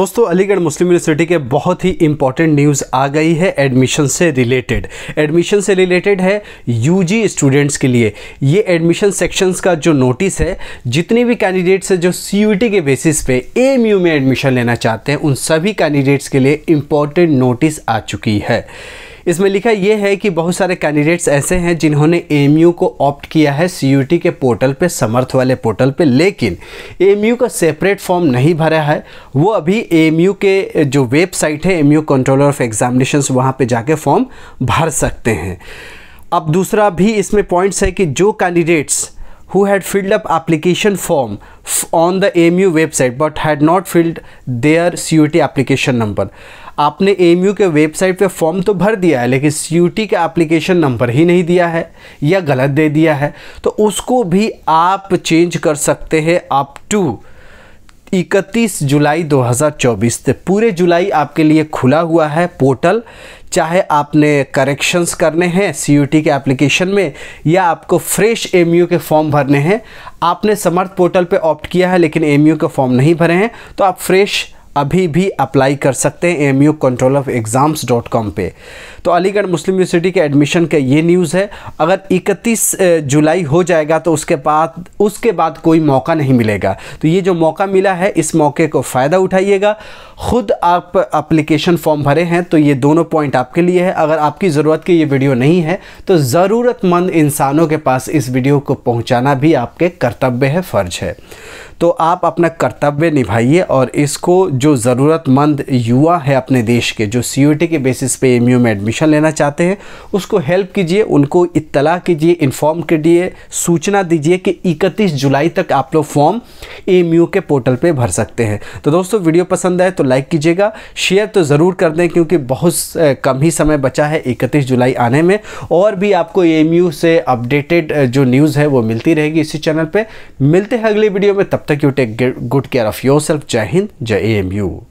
दोस्तों Aligarh Muslim University के बहुत ही इंपॉर्टेंट न्यूज़ आ गई है एडमिशन से रिलेटेड एडमिशन से रिलेटेड है यूजी स्टूडेंट्स के लिए ये एडमिशन सेक्शंस का जो नोटिस है जितने भी कैंडिडेट्स हैं जो सी के बेसिस पे एम में एडमिशन लेना चाहते हैं उन सभी कैंडिडेट्स के लिए इम्पॉर्टेंट नोटिस आ चुकी है इसमें लिखा यह है कि बहुत सारे कैंडिडेट्स ऐसे हैं जिन्होंने एम को ऑप्ट किया है सी के पोर्टल पर समर्थ वाले पोर्टल पर लेकिन एम का सेपरेट फॉर्म नहीं भरा है वो अभी एम के जो वेबसाइट है एम कंट्रोलर ऑफ एग्जामिनेशन वहाँ पर जाके फॉर्म भर सकते हैं अब दूसरा भी इसमें पॉइंट्स है कि जो candidates who had filled up application form on the AMU website but had not filled their CUT application number आपने एम के वेबसाइट पे फॉर्म तो भर दिया है लेकिन सी का एप्लीकेशन नंबर ही नहीं दिया है या गलत दे दिया है तो उसको भी आप चेंज कर सकते हैं अप टू इकतीस जुलाई 2024 तो पूरे जुलाई आपके लिए खुला हुआ है पोर्टल चाहे आपने करेक्शंस करने हैं सी के एप्लीकेशन में या आपको फ्रेश एम के फॉर्म भरने हैं आपने समर्थ पोर्टल पे ऑप्ट किया है लेकिन एम के फॉर्म नहीं भरे हैं तो आप फ्रेश अभी भी अप्लाई कर सकते हैं M U control of exams dot com पर तो अलीगढ़ मुस्लिम यूनिवर्सिटी के एडमिशन का ये न्यूज़ है अगर इकतीस जुलाई हो जाएगा तो उसके बाद उसके बाद कोई मौका नहीं मिलेगा तो ये जो मौका मिला है इस मौके को फ़ायदा उठाइएगा ख़ुद आप अप्लीकेशन फॉर्म भरे हैं तो ये दोनों पॉइंट आपके लिए है अगर आपकी ज़रूरत की ये वीडियो नहीं है तो ज़रूरतमंद इंसानों के पास इस वीडियो को पहुँचाना भी आपके कर्तव्य है फ़र्ज है तो आप अपना कर्तव्य निभाइए और इसको जो ज़रूरतमंद युवा है अपने देश के जो सी के बेसिस पे एम में एडमिशन लेना चाहते हैं उसको हेल्प कीजिए उनको इत्तला कीजिए इन्फॉर्म कीजिए सूचना दीजिए कि इकतीस जुलाई तक आप लोग फॉर्म एम के पोर्टल पर भर सकते हैं तो दोस्तों वीडियो पसंद आए तो लाइक कीजिएगा शेयर तो ज़रूर कर दें क्योंकि बहुत कम ही समय बचा है इकतीस जुलाई आने में और भी आपको ए से अपडेटेड जो न्यूज़ है वो मिलती रहेगी इसी चैनल पर मिलते हैं अगले वीडियो में तब तक you take good care of yourself जय हिंद जय एम from you